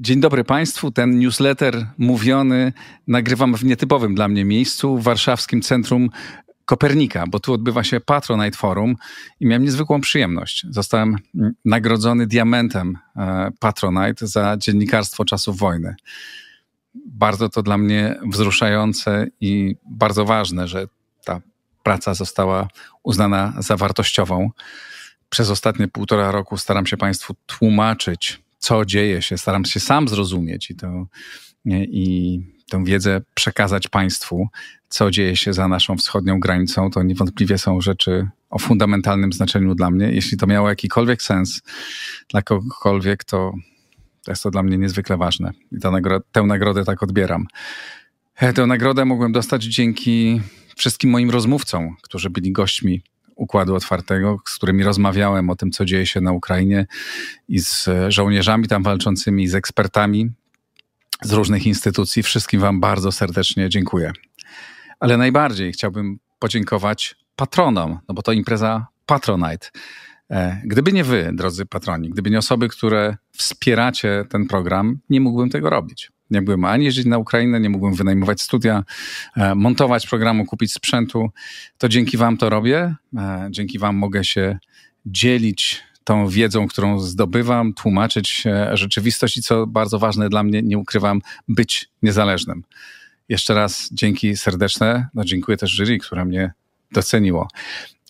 Dzień dobry Państwu. Ten newsletter mówiony nagrywam w nietypowym dla mnie miejscu, w warszawskim Centrum Kopernika, bo tu odbywa się Patronite Forum i miałem niezwykłą przyjemność. Zostałem nagrodzony diamentem e, Patronite za dziennikarstwo czasów wojny. Bardzo to dla mnie wzruszające i bardzo ważne, że ta praca została uznana za wartościową. Przez ostatnie półtora roku staram się Państwu tłumaczyć, co dzieje się, staram się sam zrozumieć i to i tę wiedzę przekazać Państwu, co dzieje się za naszą wschodnią granicą, to niewątpliwie są rzeczy o fundamentalnym znaczeniu dla mnie. Jeśli to miało jakikolwiek sens dla kogokolwiek, to jest to dla mnie niezwykle ważne i nagro tę nagrodę tak odbieram. E, tę nagrodę mogłem dostać dzięki wszystkim moim rozmówcom, którzy byli gośćmi Układu Otwartego, z którymi rozmawiałem o tym, co dzieje się na Ukrainie i z żołnierzami tam walczącymi, i z ekspertami z różnych instytucji. Wszystkim Wam bardzo serdecznie dziękuję. Ale najbardziej chciałbym podziękować patronom, no bo to impreza Patronite. E, gdyby nie Wy, drodzy patroni, gdyby nie osoby, które wspieracie ten program, nie mógłbym tego robić. Nie mógłbym ani jeździć na Ukrainę, nie mógłbym wynajmować studia, e, montować programu, kupić sprzętu. To dzięki Wam to robię. E, dzięki Wam mogę się dzielić tą wiedzą, którą zdobywam, tłumaczyć e, rzeczywistość i co bardzo ważne dla mnie, nie ukrywam, być niezależnym. Jeszcze raz dzięki serdeczne. No, dziękuję też jury, która mnie doceniło.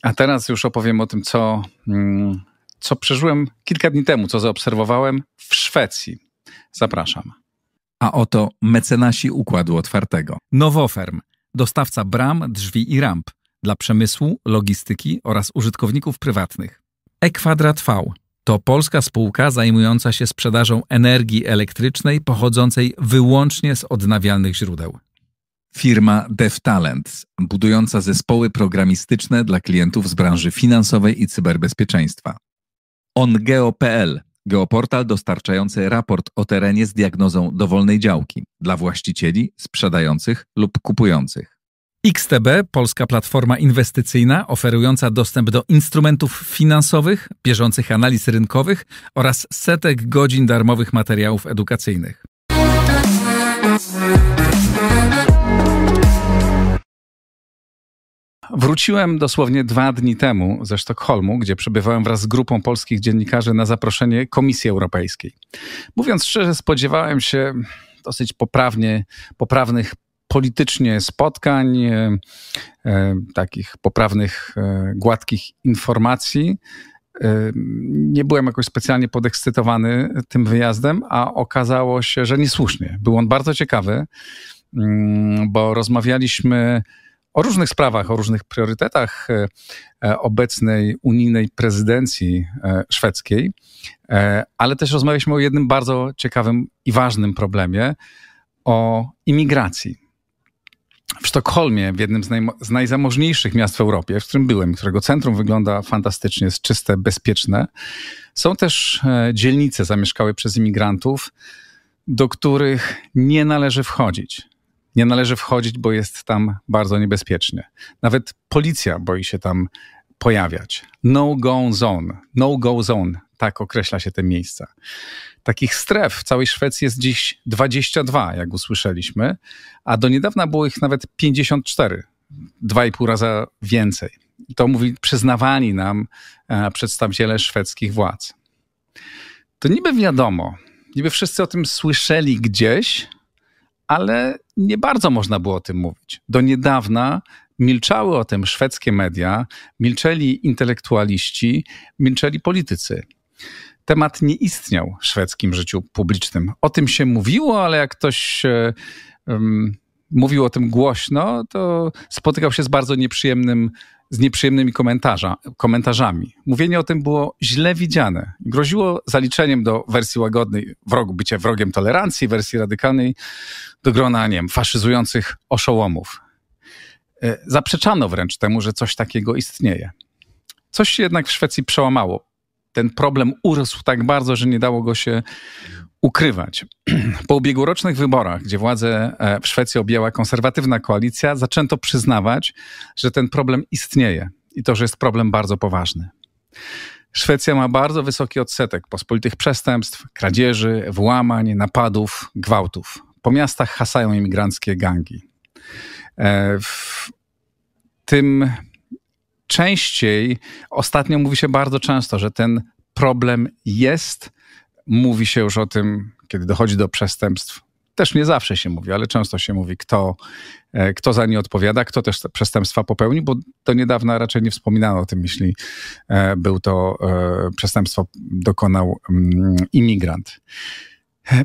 A teraz już opowiem o tym, co, mm, co przeżyłem kilka dni temu, co zaobserwowałem w Szwecji. Zapraszam. A oto mecenasi układu otwartego. Nowoferm, dostawca bram, drzwi i ramp dla przemysłu, logistyki oraz użytkowników prywatnych. E-Kwadrat V to polska spółka zajmująca się sprzedażą energii elektrycznej pochodzącej wyłącznie z odnawialnych źródeł. Firma DevTalent, budująca zespoły programistyczne dla klientów z branży finansowej i cyberbezpieczeństwa. OnGeo.pl, geoportal dostarczający raport o terenie z diagnozą dowolnej działki dla właścicieli, sprzedających lub kupujących. XTB, polska platforma inwestycyjna oferująca dostęp do instrumentów finansowych, bieżących analiz rynkowych oraz setek godzin darmowych materiałów edukacyjnych. Wróciłem dosłownie dwa dni temu ze Sztokholmu, gdzie przebywałem wraz z grupą polskich dziennikarzy na zaproszenie Komisji Europejskiej. Mówiąc szczerze, spodziewałem się dosyć poprawnie, poprawnych politycznie spotkań, e, e, takich poprawnych, e, gładkich informacji. Nie byłem jakoś specjalnie podekscytowany tym wyjazdem, a okazało się, że niesłusznie. Był on bardzo ciekawy, mm, bo rozmawialiśmy o różnych sprawach, o różnych priorytetach obecnej unijnej prezydencji szwedzkiej, ale też rozmawialiśmy o jednym bardzo ciekawym i ważnym problemie o imigracji w Sztokholmie, w jednym z, naj, z najzamożniejszych miast w Europie, w którym byłem, którego centrum wygląda fantastycznie, jest czyste, bezpieczne. Są też e, dzielnice zamieszkałe przez imigrantów, do których nie należy wchodzić. Nie należy wchodzić, bo jest tam bardzo niebezpiecznie. Nawet policja boi się tam pojawiać. No-go zone. No-go zone tak określa się te miejsca. Takich stref w całej Szwecji jest dziś 22, jak usłyszeliśmy, a do niedawna było ich nawet 54, dwa i pół raza więcej. To mówi, przyznawali nam e, przedstawiciele szwedzkich władz. To niby wiadomo, niby wszyscy o tym słyszeli gdzieś, ale nie bardzo można było o tym mówić. Do niedawna milczały o tym szwedzkie media, milczeli intelektualiści, milczeli politycy. Temat nie istniał w szwedzkim życiu publicznym. O tym się mówiło, ale jak ktoś um, mówił o tym głośno, to spotykał się z bardzo nieprzyjemnym, z nieprzyjemnymi komentarza, komentarzami. Mówienie o tym było źle widziane. Groziło zaliczeniem do wersji łagodnej wrog, bycie wrogiem tolerancji, wersji radykalnej, do grona, nie wiem, faszyzujących oszołomów. E, zaprzeczano wręcz temu, że coś takiego istnieje. Coś się jednak w Szwecji przełamało ten problem urósł tak bardzo, że nie dało go się ukrywać. Po ubiegłorocznych wyborach, gdzie władzę e, w Szwecji objęła konserwatywna koalicja, zaczęto przyznawać, że ten problem istnieje i to, że jest problem bardzo poważny. Szwecja ma bardzo wysoki odsetek pospolitych przestępstw, kradzieży, włamań, napadów, gwałtów. Po miastach hasają imigranckie gangi. E, w tym częściej, ostatnio mówi się bardzo często, że ten problem jest, mówi się już o tym, kiedy dochodzi do przestępstw. Też nie zawsze się mówi, ale często się mówi, kto, e, kto za nie odpowiada, kto też te przestępstwa popełni, bo do niedawna raczej nie wspominano o tym, jeśli e, był to e, przestępstwo dokonał mm, imigrant.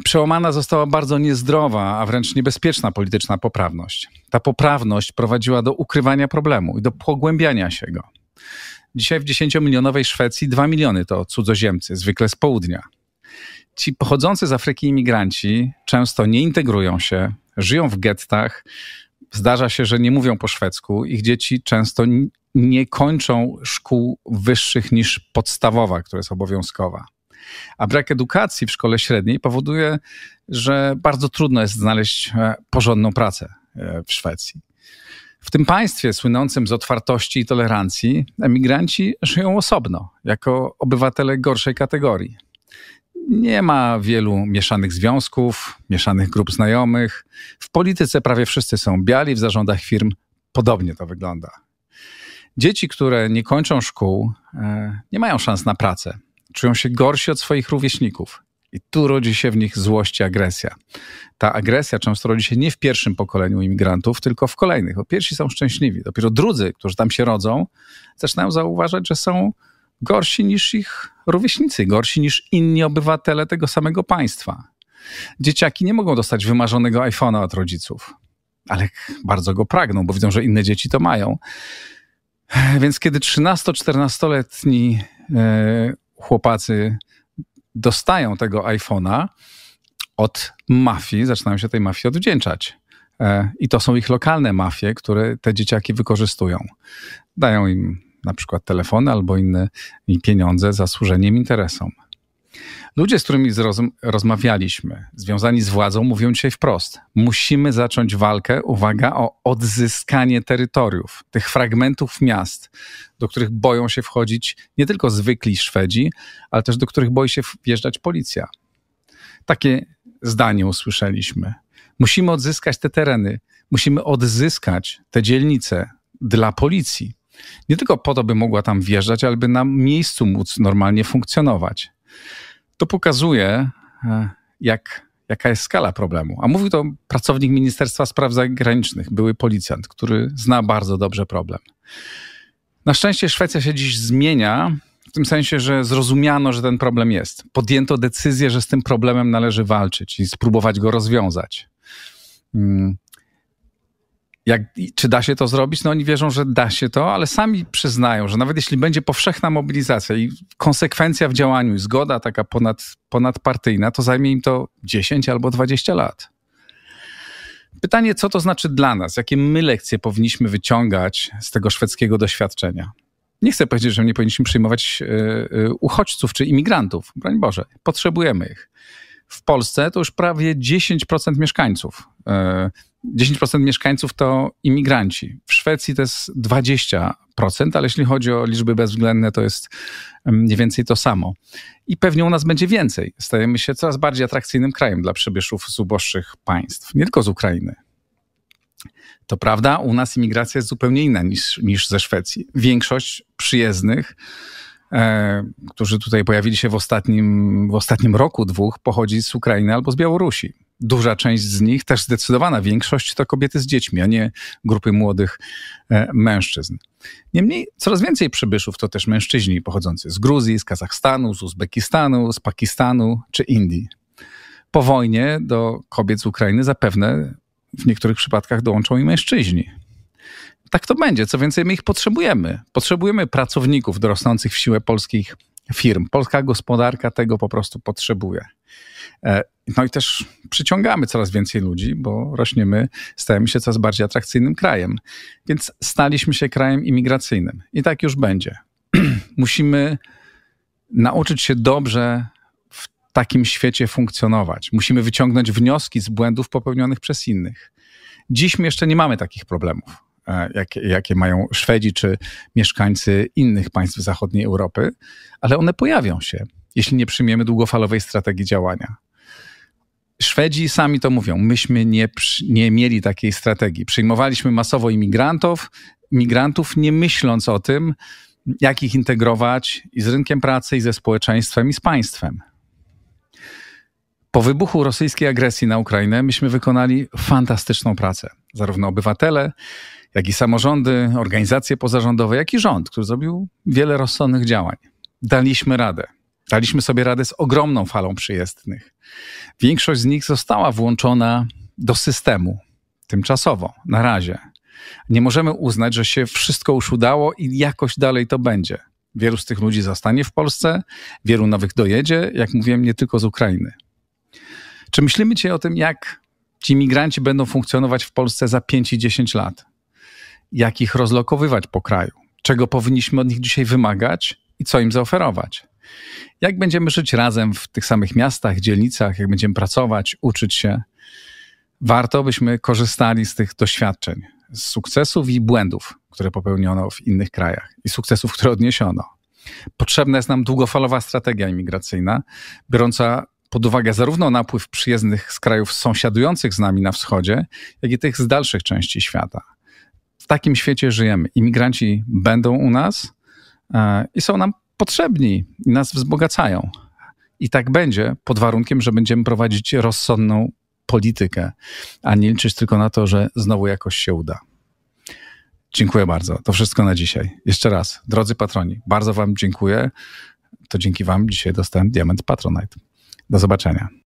Przełamana została bardzo niezdrowa, a wręcz niebezpieczna polityczna poprawność. Ta poprawność prowadziła do ukrywania problemu i do pogłębiania się go. Dzisiaj w 10-milionowej Szwecji 2 miliony to cudzoziemcy, zwykle z południa. Ci pochodzący z Afryki imigranci często nie integrują się, żyją w gettach, zdarza się, że nie mówią po szwedzku, ich dzieci często nie kończą szkół wyższych niż podstawowa, która jest obowiązkowa. A brak edukacji w szkole średniej powoduje, że bardzo trudno jest znaleźć e, porządną pracę e, w Szwecji. W tym państwie słynącym z otwartości i tolerancji emigranci żyją osobno, jako obywatele gorszej kategorii. Nie ma wielu mieszanych związków, mieszanych grup znajomych. W polityce prawie wszyscy są biali, w zarządach firm podobnie to wygląda. Dzieci, które nie kończą szkół, e, nie mają szans na pracę czują się gorsi od swoich rówieśników. I tu rodzi się w nich złość i agresja. Ta agresja często rodzi się nie w pierwszym pokoleniu imigrantów, tylko w kolejnych. Bo pierwsi są szczęśliwi. Dopiero drudzy, którzy tam się rodzą, zaczynają zauważać, że są gorsi niż ich rówieśnicy, gorsi niż inni obywatele tego samego państwa. Dzieciaki nie mogą dostać wymarzonego iPhone'a od rodziców, ale bardzo go pragną, bo widzą, że inne dzieci to mają. Więc kiedy 13-14-letni chłopacy dostają tego iPhone'a od mafii, zaczynają się tej mafii odwdzięczać. E, I to są ich lokalne mafie, które te dzieciaki wykorzystują. Dają im na przykład telefony albo inne pieniądze za służeniem interesom. Ludzie, z którymi rozmawialiśmy, związani z władzą, mówią dzisiaj wprost: musimy zacząć walkę, uwaga, o odzyskanie terytoriów, tych fragmentów miast, do których boją się wchodzić nie tylko zwykli Szwedzi, ale też do których boi się wjeżdżać policja. Takie zdanie usłyszeliśmy. Musimy odzyskać te tereny, musimy odzyskać te dzielnice dla policji. Nie tylko po to, by mogła tam wjeżdżać, ale by na miejscu móc normalnie funkcjonować. To pokazuje, e, jak, jaka jest skala problemu. A mówił to pracownik Ministerstwa Spraw Zagranicznych, były policjant, który zna bardzo dobrze problem. Na szczęście Szwecja się dziś zmienia, w tym sensie, że zrozumiano, że ten problem jest. Podjęto decyzję, że z tym problemem należy walczyć i spróbować go rozwiązać. Mm. Jak, czy da się to zrobić? No oni wierzą, że da się to, ale sami przyznają, że nawet jeśli będzie powszechna mobilizacja i konsekwencja w działaniu i zgoda taka ponad, ponadpartyjna, to zajmie im to 10 albo 20 lat. Pytanie, co to znaczy dla nas? Jakie my lekcje powinniśmy wyciągać z tego szwedzkiego doświadczenia? Nie chcę powiedzieć, że nie powinniśmy przyjmować e, e, uchodźców czy imigrantów. Broń Boże, potrzebujemy ich. W Polsce to już prawie 10% mieszkańców e, 10% mieszkańców to imigranci. W Szwecji to jest 20%, ale jeśli chodzi o liczby bezwzględne, to jest mniej więcej to samo. I pewnie u nas będzie więcej. Stajemy się coraz bardziej atrakcyjnym krajem dla przybyszów z uboższych państw, nie tylko z Ukrainy. To prawda, u nas imigracja jest zupełnie inna niż, niż ze Szwecji. Większość przyjezdnych, e, którzy tutaj pojawili się w ostatnim, w ostatnim roku, dwóch, pochodzi z Ukrainy albo z Białorusi duża część z nich, też zdecydowana większość, to kobiety z dziećmi, a nie grupy młodych e, mężczyzn. Niemniej coraz więcej przybyszów to też mężczyźni pochodzący z Gruzji, z Kazachstanu, z Uzbekistanu, z Pakistanu czy Indii. Po wojnie do kobiet z Ukrainy zapewne w niektórych przypadkach dołączą i mężczyźni. Tak to będzie. Co więcej, my ich potrzebujemy. Potrzebujemy pracowników dorosnących w siłę polskich firm. Polska gospodarka tego po prostu potrzebuje. E, no i też przyciągamy coraz więcej ludzi, bo rośniemy, stajemy się coraz bardziej atrakcyjnym krajem. Więc staliśmy się krajem imigracyjnym i tak już będzie. Musimy nauczyć się dobrze w takim świecie funkcjonować. Musimy wyciągnąć wnioski z błędów popełnionych przez innych. Dziś my jeszcze nie mamy takich problemów. E, jakie mają Szwedzi czy mieszkańcy innych państw zachodniej Europy, ale one pojawią się jeśli nie przyjmiemy długofalowej strategii działania. Szwedzi sami to mówią. Myśmy nie, nie mieli takiej strategii. Przyjmowaliśmy masowo imigrantów, imigrantów nie myśląc o tym, jak ich integrować i z rynkiem pracy, i ze społeczeństwem, i z państwem. Po wybuchu rosyjskiej agresji na Ukrainę myśmy wykonali fantastyczną pracę. Zarówno obywatele, jak i samorządy, organizacje pozarządowe, jak i rząd, który zrobił wiele rozsądnych działań. Daliśmy radę. Daliśmy sobie radę z ogromną falą przyjezdnych. Większość z nich została włączona do systemu, tymczasowo, na razie. Nie możemy uznać, że się wszystko już udało i jakoś dalej to będzie. Wielu z tych ludzi zostanie w Polsce, wielu nowych dojedzie, jak mówiłem, nie tylko z Ukrainy. Czy myślimy dzisiaj o tym, jak ci migranci będą funkcjonować w Polsce za 5 i 10 lat? Jak ich rozlokowywać po kraju? Czego powinniśmy od nich dzisiaj wymagać i co im zaoferować? Jak będziemy żyć razem w tych samych miastach, dzielnicach, jak będziemy pracować, uczyć się, warto byśmy korzystali z tych doświadczeń, z sukcesów i błędów, które popełniono w innych krajach i sukcesów, które odniesiono. Potrzebna jest nam długofalowa strategia imigracyjna, biorąca pod uwagę zarówno napływ przyjezdnych z krajów sąsiadujących z nami na wschodzie, jak i tych z dalszych części świata. W takim świecie żyjemy. Imigranci będą u nas e, i są nam potrzebni i nas wzbogacają. I tak będzie pod warunkiem, że będziemy prowadzić rozsądną politykę, a nie liczyć tylko na to, że znowu jakoś się uda. Dziękuję bardzo. To wszystko na dzisiaj. Jeszcze raz, drodzy patroni, bardzo Wam dziękuję. To dzięki Wam dzisiaj dostałem Diament Patronite. Do zobaczenia.